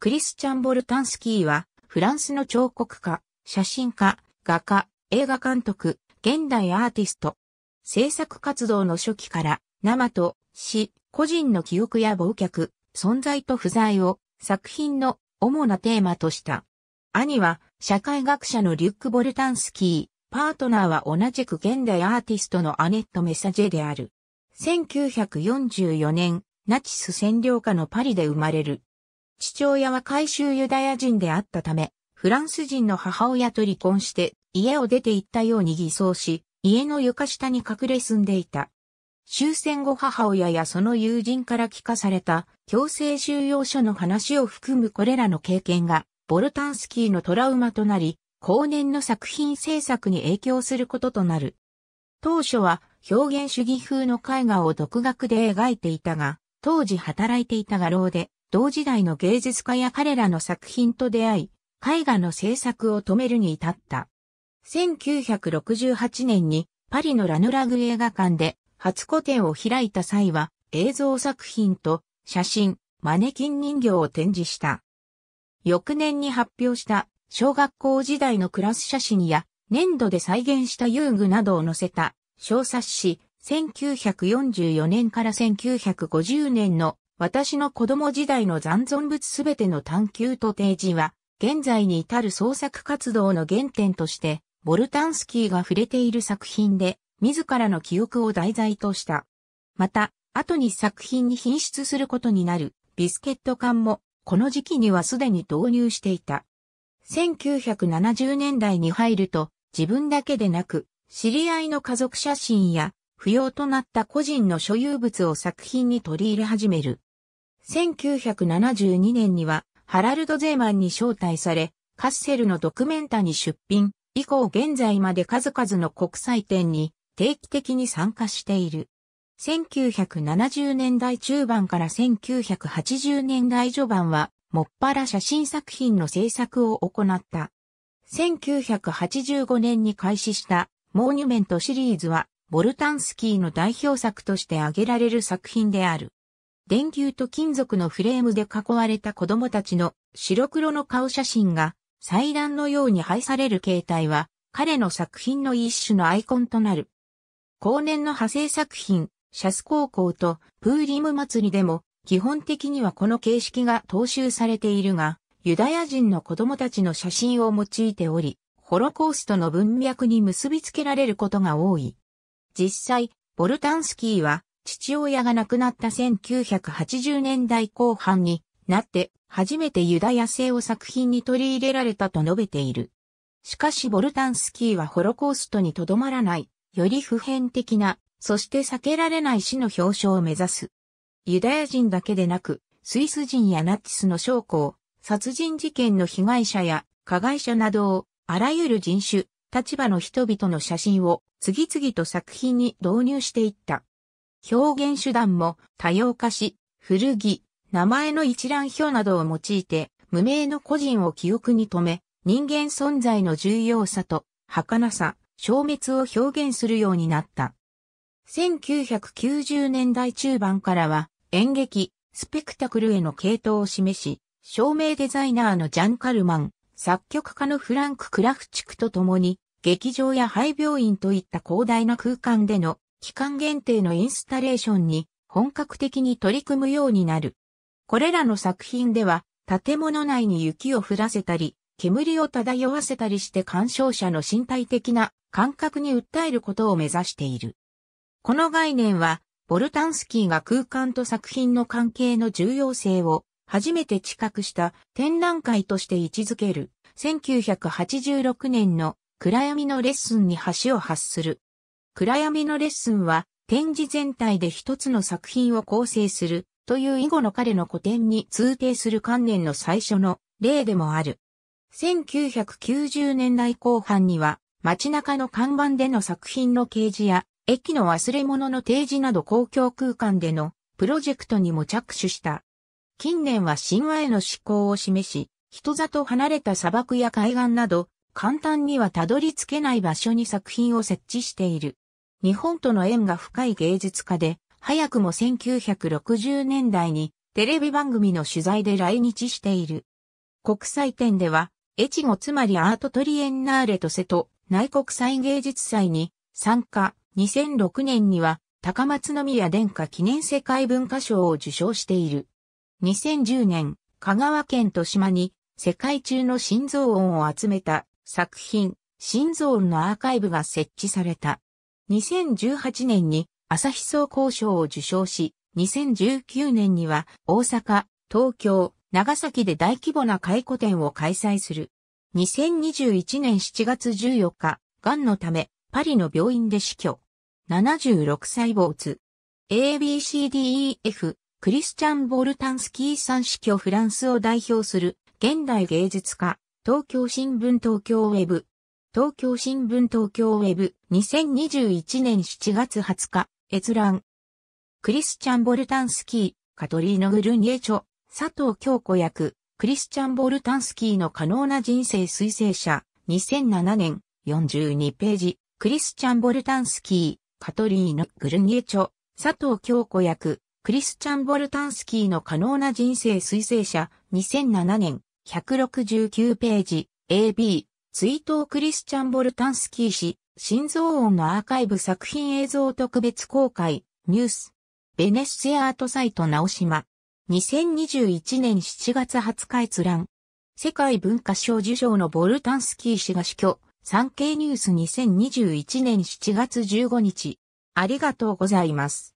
クリスチャン・ボルタンスキーは、フランスの彫刻家、写真家、画家、映画監督、現代アーティスト。制作活動の初期から、生と死、個人の記憶や忘却、存在と不在を作品の主なテーマとした。兄は社会学者のリュック・ボルタンスキー、パートナーは同じく現代アーティストのアネット・メサジェである。1944年、ナチス占領下のパリで生まれる。父親は改収ユダヤ人であったため、フランス人の母親と離婚して、家を出て行ったように偽装し、家の床下に隠れ住んでいた。終戦後母親やその友人から聞かされた強制収容所の話を含むこれらの経験が、ボルタンスキーのトラウマとなり、後年の作品制作に影響することとなる。当初は表現主義風の絵画を独学で描いていたが、当時働いていた画廊で同時代の芸術家や彼らの作品と出会い、絵画の制作を止めるに至った。1968年にパリのラヌラグ映画館で初個展を開いた際は映像作品と写真、マネキン人形を展示した。翌年に発表した小学校時代のクラス写真や粘土で再現した遊具などを載せた小冊子1944年から1950年の私の子供時代の残存物すべての探求と提示は、現在に至る創作活動の原点として、ボルタンスキーが触れている作品で、自らの記憶を題材とした。また、後に作品に品質することになる、ビスケット缶も、この時期にはすでに導入していた。1970年代に入ると、自分だけでなく、知り合いの家族写真や、不要となった個人の所有物を作品に取り入れ始める。1972年にはハラルド・ゼーマンに招待され、カッセルのドクメンタに出品、以降現在まで数々の国際展に定期的に参加している。1970年代中盤から1980年代序盤は、もっぱら写真作品の制作を行った。1985年に開始したモーニュメントシリーズは、ボルタンスキーの代表作として挙げられる作品である。電球と金属のフレームで囲われた子供たちの白黒の顔写真が祭壇のように配される形態は彼の作品の一種のアイコンとなる。後年の派生作品、シャス高校とプーリム祭りでも基本的にはこの形式が踏襲されているが、ユダヤ人の子供たちの写真を用いており、ホロコーストの文脈に結びつけられることが多い。実際、ボルタンスキーは父親が亡くなった1980年代後半になって初めてユダヤ性を作品に取り入れられたと述べている。しかしボルタンスキーはホロコーストにとどまらない、より普遍的な、そして避けられない死の表彰を目指す。ユダヤ人だけでなく、スイス人やナチスの将校、殺人事件の被害者や加害者などを、あらゆる人種、立場の人々の写真を次々と作品に導入していった。表現手段も多様化し、古着、名前の一覧表などを用いて、無名の個人を記憶に留め、人間存在の重要さと、儚さ、消滅を表現するようになった。1990年代中盤からは、演劇、スペクタクルへの系統を示し、照明デザイナーのジャン・カルマン、作曲家のフランク・クラフチクと共に、劇場や廃病院といった広大な空間での期間限定のインスタレーションに本格的に取り組むようになる。これらの作品では、建物内に雪を降らせたり、煙を漂わせたりして鑑賞者の身体的な感覚に訴えることを目指している。この概念は、ボルタンスキーが空間と作品の関係の重要性を初めて知覚した展覧会として位置づける1986年の暗闇のレッスンに橋を発する暗闇のレッスンは展示全体で一つの作品を構成するという以後の彼の古典に通底する観念の最初の例でもある。1990年代後半には街中の看板での作品の掲示や駅の忘れ物の提示など公共空間でのプロジェクトにも着手した。近年は神話への思考を示し、人里離れた砂漠や海岸など、簡単にはたどり着けない場所に作品を設置している。日本との縁が深い芸術家で、早くも1960年代にテレビ番組の取材で来日している。国際展では、越後つまりアートトリエンナーレと瀬戸内国際芸術祭に参加。2006年には高松宮殿下記念世界文化賞を受賞している。2010年、香川県豊島に世界中の心臓音を集めた作品、心臓音のアーカイブが設置された。2018年に朝日総工賞を受賞し、2019年には大阪、東京、長崎で大規模な回顧展を開催する。2021年7月14日、癌のため、パリの病院で死去。76歳津。ABCDEF、クリスチャン・ボルタンスキーさん死去フランスを代表する現代芸術家、東京新聞東京ウェブ、東京新聞東京ウェブ2021年7月20日閲覧クリスチャン・ボルタンスキー、カトリーノ・グルニエチョ、佐藤京子役、クリスチャン・ボルタンスキーの可能な人生推薦者、2007年、42ページ、クリスチャン・ボルタンスキー、カトリーノ・グルニエチョ、佐藤京子役、クリスチャン・ボルタンスキーの可能な人生推薦者、2007年、169ページ、AB、追悼クリスチャン・ボルタンスキー氏、心臓音のアーカイブ作品映像特別公開、ニュース。ベネッセアートサイト直島。2021年7月20日閲覧。世界文化賞受賞のボルタンスキー氏が死去。産経ニュース2021年7月15日。ありがとうございます。